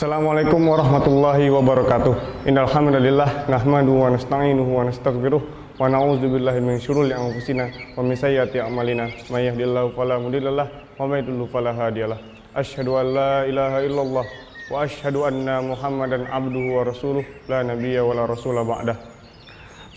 Assalamualaikum warahmatullahi wabarakatuh. Innal hamdalillah nahmadu wa nasta'inuhu wa nastaghfiruh wa na'udzu billahi min syururi anfusina wa min sayyiati a'malina may yahdihillahu fala mudhillalah wa may yudhlil fala hadiyalah. Asyhadu an la ilaha illallah wa asyhadu anna Muhammadan abduhu wa rasuluh la nabiyya wa la rasula ba'dah.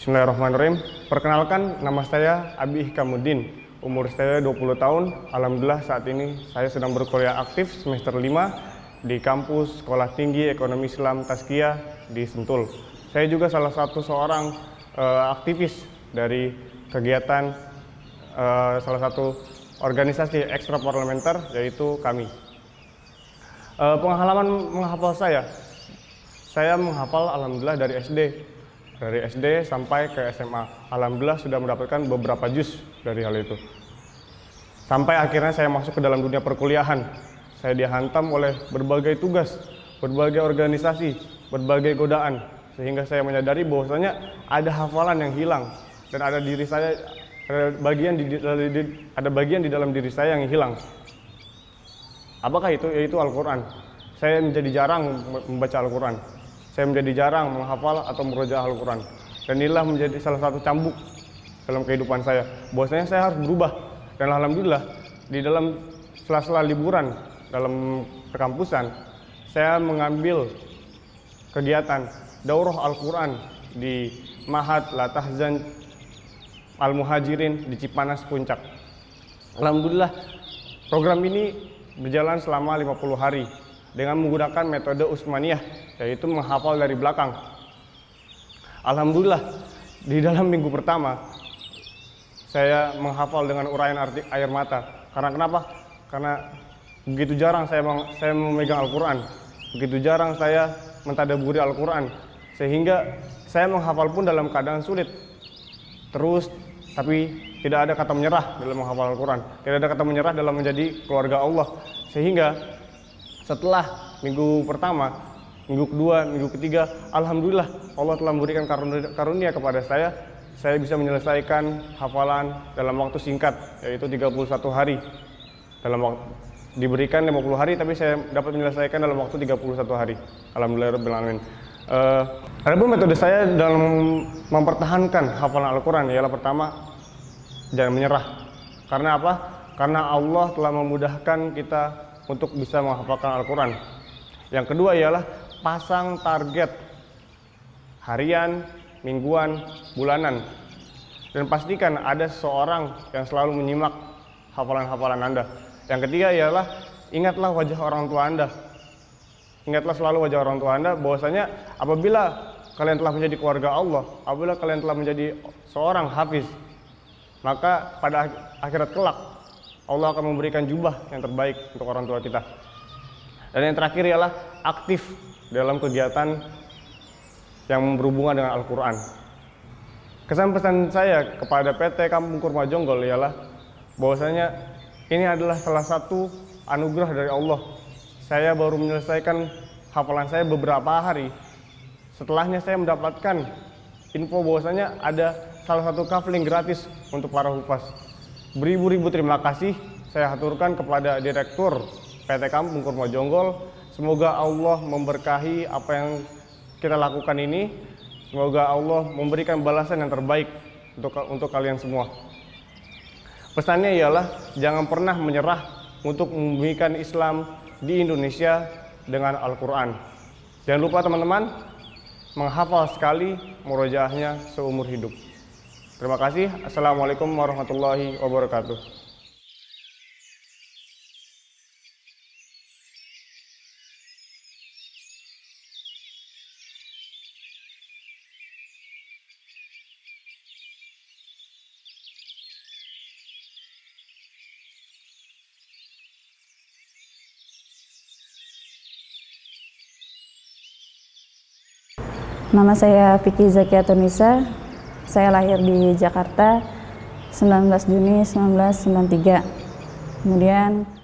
Bismillahirrahmanirrahim. Perkenalkan nama saya Abi Ihkamuddin. Umur saya 20 tahun. Alhamdulillah saat ini saya sedang berkuliah aktif semester 5 di kampus Sekolah Tinggi Ekonomi Islam taskia di Sentul. Saya juga salah satu seorang uh, aktivis dari kegiatan uh, salah satu organisasi ekstra parlementer yaitu kami. Uh, pengalaman menghafal saya, saya menghafal alhamdulillah dari SD, dari SD sampai ke SMA. Alhamdulillah sudah mendapatkan beberapa jus dari hal itu. Sampai akhirnya saya masuk ke dalam dunia perkuliahan saya dihantam oleh berbagai tugas, berbagai organisasi, berbagai godaan. Sehingga saya menyadari bahwasanya ada hafalan yang hilang dan ada diri saya ada bagian di, ada bagian di dalam diri saya yang hilang. Apakah itu? Yaitu Al-Quran. Saya menjadi jarang membaca Al-Quran. Saya menjadi jarang menghafal atau meroja Al-Quran. Dan inilah menjadi salah satu cambuk dalam kehidupan saya. Bahwasanya saya harus berubah. Dan Alhamdulillah, di dalam sela-sela liburan dalam perkampusan, saya mengambil kegiatan daurah Al-Quran di Mahat Latahzan Al-Muhajirin di Cipanas Puncak. Alhamdulillah, program ini berjalan selama 50 hari dengan menggunakan metode Usmaniyah, yaitu menghafal dari belakang. Alhamdulillah, di dalam minggu pertama, saya menghafal dengan uraian arti air mata. Karena kenapa? Karena Begitu jarang saya saya memegang Al-Qur'an. Begitu jarang saya mentadaburi Al-Qur'an sehingga saya menghafal pun dalam keadaan sulit. Terus tapi tidak ada kata menyerah dalam menghafal Al-Qur'an. Tidak ada kata menyerah dalam menjadi keluarga Allah. Sehingga setelah minggu pertama minggu kedua, minggu ketiga, alhamdulillah Allah telah memberikan karunia kepada saya. Saya bisa menyelesaikan hafalan dalam waktu singkat, yaitu 31 hari dalam waktu diberikan 50 hari tapi saya dapat menyelesaikan dalam waktu 31 hari. Alhamdulillah rabbil Uh, ada pun metode saya dalam mempertahankan hafalan Al-Qur'an ialah pertama jangan menyerah. Karena apa? Karena Allah telah memudahkan kita untuk bisa menghafalkan Al-Qur'an. Yang kedua ialah pasang target harian, mingguan, bulanan. Dan pastikan ada seorang yang selalu menyimak hafalan-hafalan Anda yang ketiga ialah ingatlah wajah orang tua Anda. Ingatlah selalu wajah orang tua Anda bahwasanya apabila kalian telah menjadi keluarga Allah, apabila kalian telah menjadi seorang hafiz, maka pada akhirat kelak Allah akan memberikan jubah yang terbaik untuk orang tua kita. Dan yang terakhir ialah aktif dalam kegiatan yang berhubungan dengan Al-Quran. Kesan pesan saya kepada PT Kampung Kurma Jonggol ialah bahwasanya ini adalah salah satu anugerah dari Allah. Saya baru menyelesaikan hafalan saya beberapa hari. Setelahnya saya mendapatkan info bahwasanya ada salah satu kafling gratis untuk para hufas. Beribu-ribu terima kasih saya haturkan kepada Direktur PT Kampung Kurma Jonggol. Semoga Allah memberkahi apa yang kita lakukan ini. Semoga Allah memberikan balasan yang terbaik untuk untuk kalian semua. Pesannya ialah jangan pernah menyerah untuk membumikan Islam di Indonesia dengan Al-Quran. Jangan lupa teman-teman, menghafal sekali murojaahnya seumur hidup. Terima kasih. Assalamualaikum warahmatullahi wabarakatuh. Nama saya Vicky Zakia Tunisa. Saya lahir di Jakarta 19 Juni 1993. Kemudian